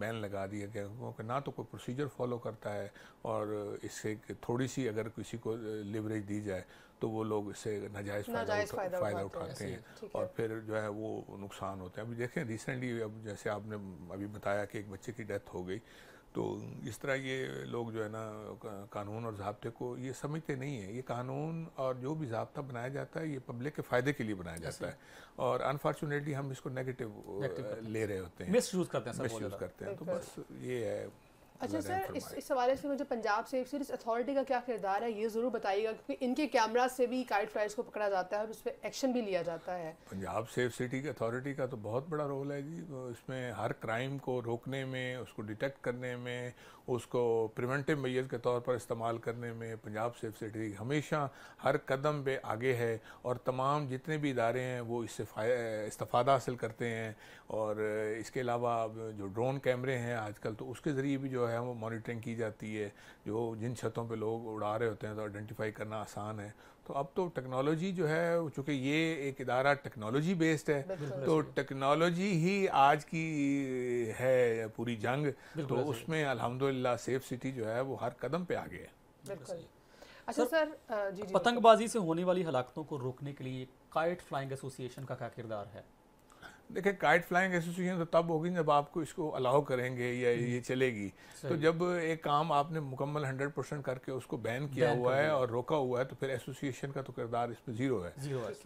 बैन लगा दिया गया क्योंकि ना तो कोई प्रोसीजर फॉलो करता है और इससे थोड़ी सी अगर किसी को लिवरेज दी जाए तो वो लोग इससे नाजायज़ फायदा फ़ायदा उठाते हैं और फिर जो है वो नुकसान होते हैं अभी देखें रिसेंटली अब जैसे आपने अभी बताया कि एक बच्चे की डेथ हो गई तो इस तरह ये लोग जो है ना कानून और जबते को ये समझते नहीं है ये कानून और जो भी जबता बनाया जाता है ये पब्लिक के फ़ायदे के लिए बनाया जाता है और अनफॉर्चुनेटली हम इसको नेगेटिव ले रहे होते हैं मिस यूज़ करते हैं मिस यूज़ करते हैं तो बस ये है अच्छा सर इस इस हवाले से मुझे पंजाब सेफ सीरीज अथॉरिटी का क्या किरदार है ये ज़रूर बताइएगा क्योंकि इनके कैमरा से भी काइट फ्लाइट्स को पकड़ा जाता है और उस पर एक्शन भी लिया जाता है पंजाब सेफ सिटी की अथॉरिटी का तो बहुत बड़ा रोल है जी इसमें हर क्राइम को रोकने में उसको डिटेक्ट करने में उसको प्रिवेंटिव मैयर के तौर पर इस्तेमाल करने में पंजाब सेफ सिटी हमेशा हर कदम पे आगे है और तमाम जितने भी इदारे हैं वो इससे इस्तफा हासिल करते हैं और इसके अलावा जो ड्रोन कैमरे हैं आजकल तो उसके ज़रिए भी जो है है वो मॉनिटरिंग की जाती है जो जिन छतों पे लोग उड़ा रहे होते हैं तो आइडेंटिफाई करना आसान है तो अब तो टेक्नोलॉजी जो है चूँकि ये एक इदारा टेक्नोलॉजी बेस्ड है तो टेक्नोलॉजी ही आज की है पूरी जंग तो उसमें अल्हम्दुलिल्लाह सेफ सिटी जो है वो हर कदम पे आगे है अच्छा सर, सर जी जी पतंगबाजी से होने वाली हलाकतों को रोकने के लिए काइट फ्लाइंग एसोसिएशन का क्या किरदार है देखिए काइट फ्लाइंग एसोसिएशन तो तब होगी जब आपको इसको अलाउ करेंगे या हम्म। ये चलेगी तो जब एक काम आपने मुकम्मल हंड्रेड परसेंट करके उसको बैन किया बैन हुआ है और रोका हुआ है तो फिर एसोसिएशन का तो किरदार इसमें ज़ीरो है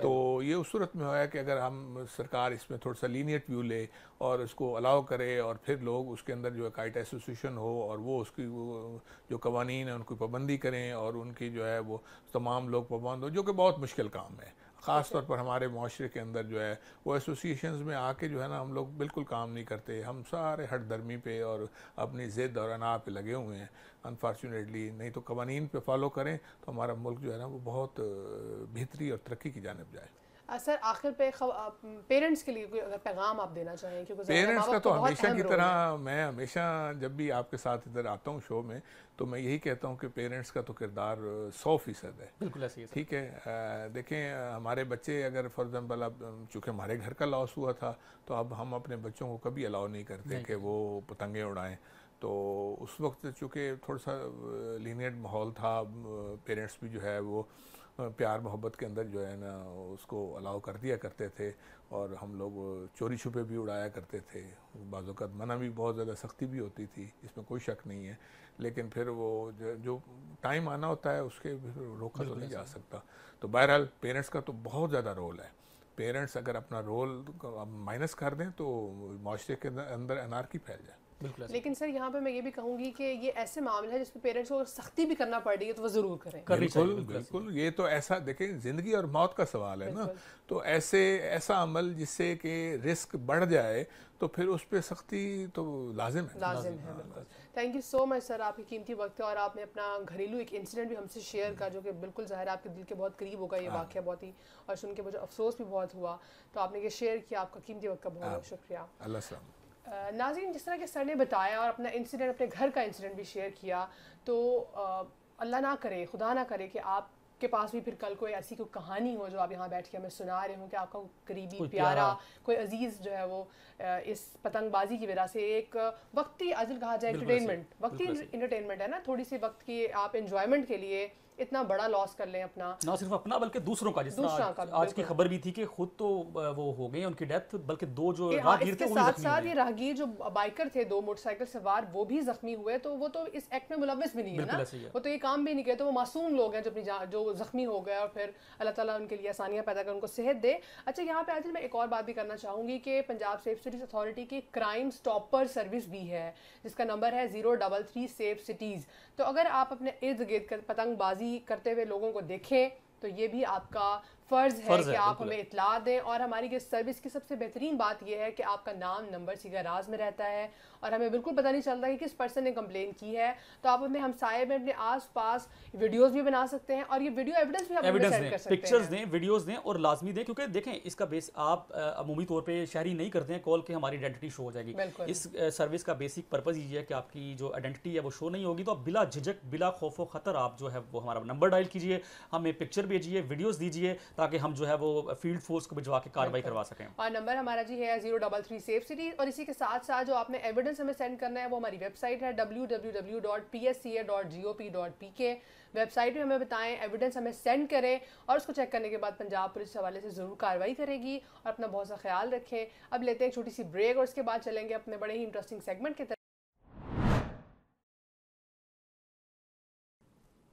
तो ये उस सूरत में हुआ है कि अगर हम सरकार इसमें थोड़ा सा लीनियट व्यू ले और उसको अलाउ करे और फिर लोग उसके अंदर जो है काइट एसोसिएशन हो और वो उसकी जो कवानीन है उनकी पाबंदी करें और उनकी जो है वो तमाम लोग पाबंद हो जो कि बहुत मुश्किल काम है ख़ास तौर पर हमारे माशरे के अंदर जो है वो एसोसिएशन में आके जो है ना हम लोग बिल्कुल काम नहीं करते हम सारे हट धर्मी पे और अपनी ज़िद और अना पे लगे हुए हैं अनफॉर्चुनेटली नहीं तो कवानीन पे फॉलो करें तो हमारा मुल्क जो है ना वो बहुत बेहतरी और तरक्की की जानब जाए सर आखिर पे पेरेंट्स के लिए कोई अगर पैगाम आप देना चाहें क्योंकि पेरेंट्स का तो, तो हमेशा की तरह मैं हमेशा जब भी आपके साथ इधर आता हूँ शो में तो मैं यही कहता हूँ कि पेरेंट्स का तो किरदार सौ फीसद है बिल्कुल ऐसी ठीक है देखें हमारे बच्चे अगर फॉर एग्ज़ाम्पल अब चूँकि हमारे घर का लॉस हुआ था तो अब हम अपने बच्चों को कभी अलाउ नहीं करते कि वो पतंगे उड़ाएँ तो उस वक्त चूँकि थोड़ा सा लीनियट माहौल था पेरेंट्स भी जो है वो प्यार मोहब्बत के अंदर जो है ना उसको अलाउ कर दिया करते थे और हम लोग चोरी छुपे भी उड़ाया करते थे बाज़ात मना भी बहुत ज़्यादा सख्ती भी होती थी इसमें कोई शक नहीं है लेकिन फिर वो जो टाइम आना होता है उसके फिर रोका तो नहीं जा सकता तो बहरहाल पेरेंट्स का तो बहुत ज़्यादा रोल है पेरेंट्स अगर अपना रोल माइनस कर दें तो माशरे के अंदर अनारकी फैल जाए लेकिन सर यहाँ पे मैं ये भी कहूँगी कि ये ऐसे मामले हैं जिसमें पेरेंट्स को सख्ती भी करना पड़ रही है तो वो ज़रूर करें बिल्कुल बिल्कुल ये तो ऐसा देखें ज़िंदगी और मौत का सवाल है ना तो ऐसे ऐसा अमल जिससे कि रिस्क बढ़ जाए तो फिर उस पर सख्ती तो लाजिम है लाजिम है हाँ, बिल्कुल thank you so much sir आपकी कीमती वक्त और आपने अपना घरेलू एक इंसिडेंट भी हमसे शेयर कर जो कि बिल्कुल ज़ाहिर आपके दिल के बहुत करीब होगा ये हाँ। वाक्य बहुत ही और सुन के मुझे अफसोस भी बहुत हुआ तो आपने ये शेयर किया आपका कीमती वक्त का बहुत बहुत हाँ। शुक्रिया अल्लाह नाजीन जिस तरह के सर ने बताया और अपना इंसिडेंट अपने घर का इंसिडेंट भी शेयर किया तो अल्लाह ना करे खुदा ना करे कि आप के पास भी फिर कल कोई ऐसी कोई कहानी हो जो आप यहाँ बैठ के हमें सुना रहे हो कि आपका करीबी कोई प्यारा, प्यारा कोई अजीज़ जो है वो इस पतंगबाजी की वजह से एक वक्ती अजल कहा जाए इंटरटेनमेंट वक्ती इंटरटेनमेंट है ना थोड़ी सी वक्त की आप इंजॉयमेंट के लिए इतना बड़ा लॉस कर लें अपना ना सिर्फ अपना बल्कि दूसरों का जिस दूसरा का आज की खबर भी थी कि खुद तो वो हो गए उनकी डेथ बल्कि दो जो हाँ, राहगीर थे साथ साथ ये राहगीर जो बाइकर थे दो मोटरसाइकिल सवार वो भी जख्मी हुए तो वो तो इस एक्ट में मुलविस भी नहीं है ना वो तो ये काम भी नहीं गए तो वो मासूम लोग हैं जो अपनी जो जख्मी हो गए और फिर अल्लाह तला उनके लिए आसानियाँ पैदा कर उनको सेहत दे अच्छा यहाँ पे आज मैं एक और बात भी करना चाहूँगी कि पंजाब सेफ सिटीज़ अथॉरिटी की क्राइम स्टॉपर सर्विस भी है जिसका नंबर है zero double three safe cities तो अगर आप अपने इर्द गिर्द पतंगबाजी शादी करते हुए लोगों को देखें तो ये भी आपका फ़र्ज़ है कि आप हमें इतला दें और हमारी गेस्ट सर्विस की सबसे बेहतरीन बात यह है कि आपका नाम नंबर सीधा राज में रहता है और हमें बिल्कुल पता नहीं चलता कि किस पर्सन ने कंप्लेन की है तो आप अपने हमसाए में अपने आस पास वीडियोज़ भी बना सकते हैं और ये वीडियो एविडेंस भी आप एविडेंस दें पिक्चर्स दें वीडियोज़ दें और लाजमी दें क्योंकि देखें इसका बेस आप अमूमी तौर पर शहरी नहीं करते हैं कॉल के हमारी आइडेंटिटी शो हो जाएगी इस सर्विस का बेसिक पर्पज़ ये है कि आपकी जो आइडेंटिटी है वो शो नहीं होगी तो आप बिला झिझक बिला खौफ खतर आप जो है वो हमारा नंबर डायल कीजिए हमें पिक्चर भेजिए वीडियोज़ दीजिए ताकि हम जो है वो फील्ड फोर्स को भिजवा के कार्रवाई करवा सकें और नंबर हमारा जी है zero double three safe city और इसी के साथ साथ जो आपने एविडेंस हमें सेंड करना है वो हमारी वेबसाइट है W W W dot P S C A dot G O P dot P K website पर हमें बताएं एविडेंस हमें सेंड करें और उसको चेक करने के बाद पंजाब पुलिस हवाले से ज़रूर कार्रवाई करेगी और अपना बहुत सा ख्याल रखें अब लेते हैं एक छोटी सी ब्रेक और उसके बाद चलेंगे अपने बड़े ही इंटरेस्टिंग सेगमेंट के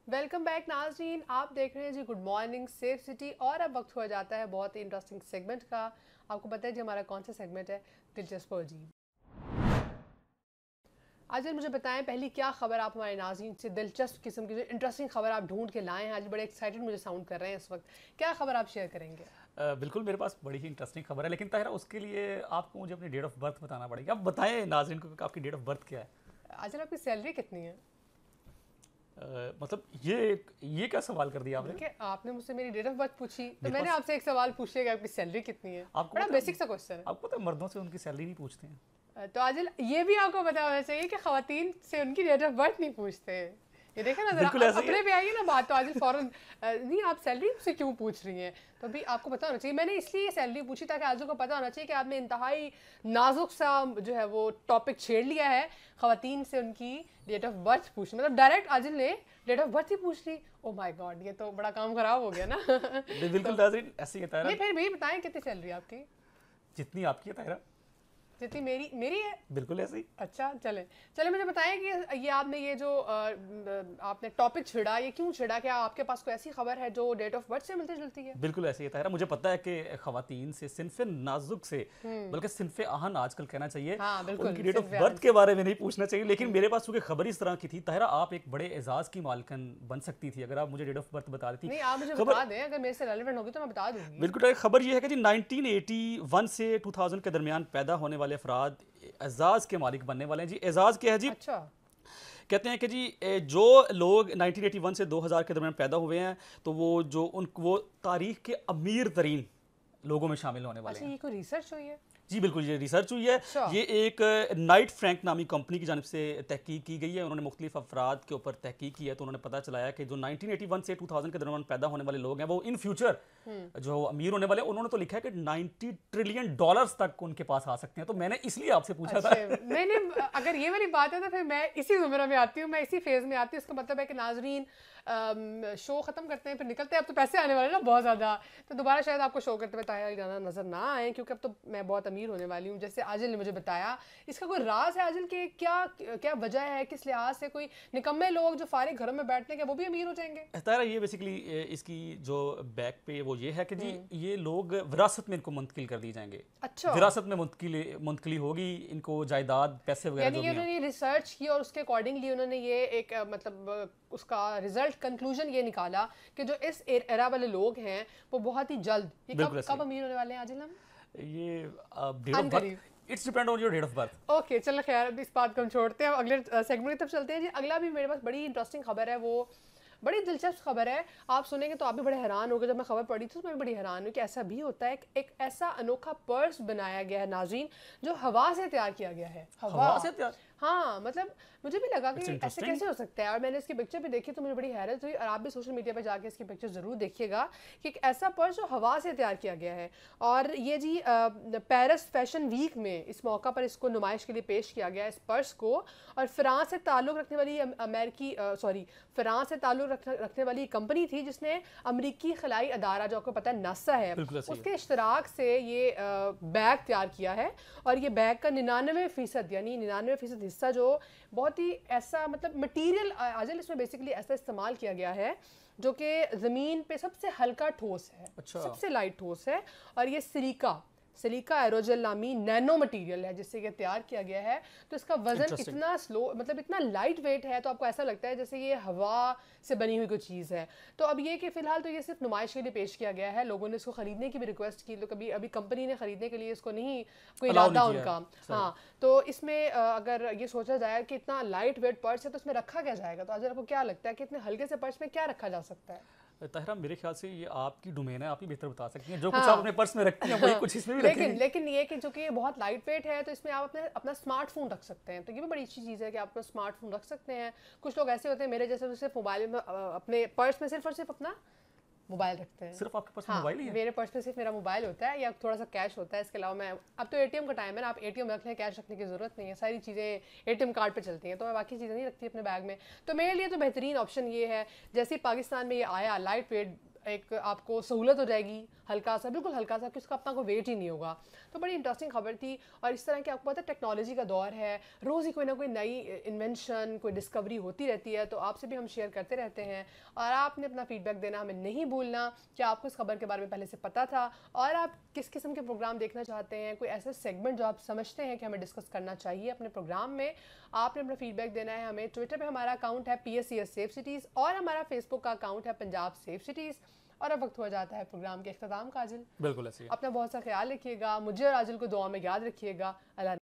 वेलकम बैक नाजरीन आप देख रहे हैं जी गुड मॉर्निंग सेफ सिटी और अब वक्त हुआ जाता है बहुत ही इंटरेस्टिंग सेगमेंट का आपको पता है जी हमारा कौन सा सेगमेंट है दिलचस्प अजीब आज मुझे बताएं पहली क्या खबर आप हमारे नाजीन से दिलचस्प किस्म की जो इंटरेस्टिंग खबर आप ढूंढ के लाए हैं आज बड़े एक्साइटेड मुझे साउंड कर रहे हैं इस वक्त क्या खबर आप शेयर करेंगे आ, बिल्कुल मेरे पास बड़ी ही इंटरेस्टिंग खबर है लेकिन तहरा उसके लिए आपको मुझे अपनी डेट ऑफ बर्थ बताना पड़ेगा आप बताएं नाजरन को आपकी डेट ऑफ बर्थ क्या है आज आपकी सैलरी कितनी है आ, मतलब ये एक ये क्या सवाल कर दिया आपने आपने मुझसे मेरी डेट ऑफ बर्थ पूछी तो मैंने आपसे एक सवाल पूछ लिया कि आपकी सैलरी कितनी है आपको बड़ा बेसिक सा क्वेश्चन है आपको पता मर्दों से उनकी सैलरी नहीं पूछते हैं तो आज ये भी आपको बताना चाहिए कि खातन से उनकी डेट ऑफ बर्थ नहीं पूछते हैं ये देखें ना जरा अपने पे आइए ना बात तो आज फौरन नहीं आप सैलरी से क्यों पूछ रही हैं तो अभी आपको पता होना चाहिए मैंने इसलिए सैलरी पूछी ताकि आजू को पता होना चाहिए कि आपने इंतहाई नाजुक सा जो है वो टॉपिक छेड़ लिया है खातन से उनकी डेट ऑफ बर्थ पूछ मतलब डायरेक्ट आजिल ने डेट ऑफ बर्थ ही पूछ ली ओ माय गॉड ये तो बड़ा काम खराब हो गया ना [laughs] बिल्कुल तो ऐसे ही फिर भी बताएं कितनी सैलरी आपकी जितनी आपकी है तायरा जितनी मेरी मेरी है बिल्कुल ऐसे ही अच्छा चले चले मुझे बताएं कि ये आपने ये जो आपने टॉपिक छिड़ा ये क्यों छिड़ा क्या आपके पास कोई ऐसी खबर है जो डेट ऑफ बर्थ से मिलती जुलती है बिल्कुल ऐसी है मुझे पता है कि खातन से सिनफ नाजुक से हम्म। बल्कि सिनफ आहन आजकल कहना चाहिए डेट ऑफ बर्थ के बारे में नहीं पूछना चाहिए लेकिन हम्म। मेरे पास चूंकि खबर इस तरह की थी तहरा आप एक बड़े एजाज की मालकन बन सकती थी अगर आप मुझे डेट ऑफ बर्थ बता देती थी आप मुझे बता दें अगर मेरे से रेलिवेंट होगी तो मैं बता दूंगी बिल्कुल खबर ये है कि जी नाइनटीन से टू के दरमियान पैदा होने वाले वाले अफराद एजाज़ के मालिक बनने वाले हैं जी एजाज़ क्या है जी अच्छा कहते हैं कि जी जो लोग 1981 से 2000 के दरमियान पैदा हुए हैं तो वो जो उन वो तारीख के अमीर तरीन लोगों में शामिल होने वाले अच्छा, हैं ये कोई रिसर्च हुई है जी बिल्कुल ये रिसर्च हुई है अच्छा। ये एक नाइट फ्रैंक नामी कंपनी की जानब से तहकीक की गई है उन्होंने मुख्तलिफ अफराद के ऊपर तहकीक की है तो उन्होंने पता चलाया कि जो 1981 से 2000 के दरमियान पैदा होने वाले लोग हैं वो इन फ्यूचर हम्म। जो अमीर होने वाले उन्होंने तो लिखा है कि 90 ट्रिलियन डॉलर तक उनके पास आ सकते हैं तो मैंने इसलिए आपसे पूछा था अच्छा, मैंने अगर ये वाली बात है तो फिर मैं इसी जुमरा में आती हूँ मैं इसी फेज में आती हूँ इसका मतलब है कि नाजरीन शो ख़त्म करते हैं फिर निकलते हैं अब तो पैसे आने वाले ना बहुत ज़्यादा तो दोबारा शायद आपको शो करते हुए ताहिर गाना नज़र ना आए क्योंकि अब तो मैं बहुत अमीर होने वाली हूँ जैसे आजिल ने मुझे बताया इसका कोई राज है आजिल के क्या क्या वजह है किस लिहाज से कोई निकम्मे लोग जो फारे घरों में बैठने के वो भी अमीर हो जाएंगे तारा ये बेसिकली इसकी जो बैक पे वो ये है कि जी हम्म। ये लोग विरासत में इनको मुंतकिल कर दी जाएंगे अच्छा विरासत में मुंतकिल मुंतकिली होगी इनको जायदाद पैसे वगैरह यानी उन्होंने रिसर्च की और उसके अकॉर्डिंगली उन्होंने ये एक मतलब उसका रिजल्ट इनफैक्ट कंक्लूजन ये निकाला कि जो इस एरा वाले लोग हैं वो बहुत ही जल्द कब कब अमीर होने वाले हैं आजिल ये it's depend on your date of birth okay चलो खैर अब इस बात को हम छोड़ते हैं अगले सेगमेंट की तरफ चलते हैं जी अगला भी मेरे पास बड़ी इंटरेस्टिंग खबर है वो बड़ी दिलचस्प खबर है आप सुनेंगे तो आप भी बड़े हैरान होगे जब मैं खबर पढ़ी थी तो मैं बड़ी हैरान हूँ कि ऐसा भी होता है एक ऐसा अनोखा पर्स बनाया गया है नाजीन जो हवा से तैयार किया गया है हवा, हवा से तैयार हाँ मतलब मुझे भी लगा कि ऐसे कैसे हो सकता है और मैंने इसकी पिक्चर भी देखी तो मुझे बड़ी हैरत हुई और आप भी सोशल मीडिया पर जाके इसकी पिक्चर ज़रूर देखिएगा कि एक ऐसा पर्स जो हवा से तैयार किया गया है और ये जी पेरिस फैशन वीक में इस मौका पर इसको नुमाइश के लिए पेश किया गया इस पर्स को और फ्रांस से ताल्लुक़ रखने वाली अमेरिकी सॉरी फ्रांस से ताल्लुक़ रखने वाली कंपनी थी जिसने अमरीकी खलाई अदारा जो आपको पता है नासा है उसके इश्तराक से ये बैग तैयार किया है और ये बैग का निन्यानवे फ़ीसद यानी निन्यानवे फ़ीसद हिस्सा जो बहुत ही ऐसा मतलब मटेरियल आजल इसमें बेसिकली ऐसा इस्तेमाल किया गया है जो कि ज़मीन पे सबसे हल्का ठोस है अच्छा। सबसे लाइट ठोस है और ये सरीका सिलिका एरोजल नामी नैनो मटेरियल है जिससे ये तैयार किया गया है तो इसका वजन इतना स्लो मतलब इतना लाइट वेट है तो आपको ऐसा लगता है जैसे ये हवा से बनी हुई कोई चीज़ है तो अब ये कि फिलहाल तो ये सिर्फ नुमाइश के लिए पेश किया गया है लोगों ने इसको खरीदने की भी रिक्वेस्ट की तो कभी अभी कंपनी ने खरीदने के लिए इसको नहीं कोई इरादा उनका हाँ तो इसमें अगर ये सोचा जाए कि इतना लाइट वेट पर्स है तो इसमें रखा क्या जाएगा तो आज आपको क्या लगता है कि इतने हल्के से पर्स में क्या रखा जा सकता है तहरा मेरे ख्याल से ये आपकी डोमेन है आप ही बेहतर बता सकती हैं जो कुछ हाँ। आप अपने पर्स में रखती हैं वही हाँ। कुछ इसमें भी लेकिन लेकिन ये कि कि ये बहुत लाइट वेट है तो इसमें आप अपने अपना स्मार्टफोन रख सकते हैं तो ये भी बड़ी अच्छी चीज़ है कि आप अपना स्मार्टफोन रख सकते हैं कुछ लोग ऐसे होते हैं मेरे जैसे तो सिर्फ मोबाइल में अपने पर्स में सिर्फ और सिर्फ अपना मोबाइल रखते हैं सिर्फ आपके पास हाँ, मोबाइल ही है मेरे पर्स में सिर्फ मेरा मोबाइल होता है या थोड़ा सा कैश होता है इसके अलावा मैं अब तो एटीएम का टाइम है ना आप एटीएम रख लें कैश रखने की ज़रूरत नहीं है सारी चीज़ें एटीएम कार्ड पे चलती हैं तो मैं बाकी चीज़ें नहीं रखती अपने बैग में तो मेरे लिए तो बेहतरीन ऑप्शन ये है जैसे पाकिस्तान में ये आया लाइट वेट एक आपको सहूलत हो जाएगी हल्का सा बिल्कुल हल्का सा कि उसका अपना कोई वेट ही नहीं होगा तो बड़ी इंटरेस्टिंग खबर थी और इस तरह की आपको पता है टेक्नोलॉजी का दौर है रोज़ ही कोई ना कोई नई इन्वेंशन कोई डिस्कवरी होती रहती है तो आपसे भी हम शेयर करते रहते हैं और आपने अपना फीडबैक देना हमें नहीं भूलना कि आपको इस खबर के बारे में पहले से पता था और आप किस किस्म के प्रोग्राम देखना चाहते हैं कोई ऐसा सेगमेंट जो आप समझते हैं कि हमें डिस्कस करना चाहिए अपने प्रोग्राम में आपने अपना फीडबैक देना है हमें ट्विटर पर हमारा अकाउंट है पी एस सेफ सिटीज़ और हमारा फेसबुक का अकाउंट है पंजाब सेफ सिटीज़ और अब वक्त हो जाता है प्रोग्राम के अख्ताम काजिल बिल्कुल अपना बहुत सा ख्याल रखिएगा मुझे और आजिल को दुआ में याद रखिएगा अल्लाह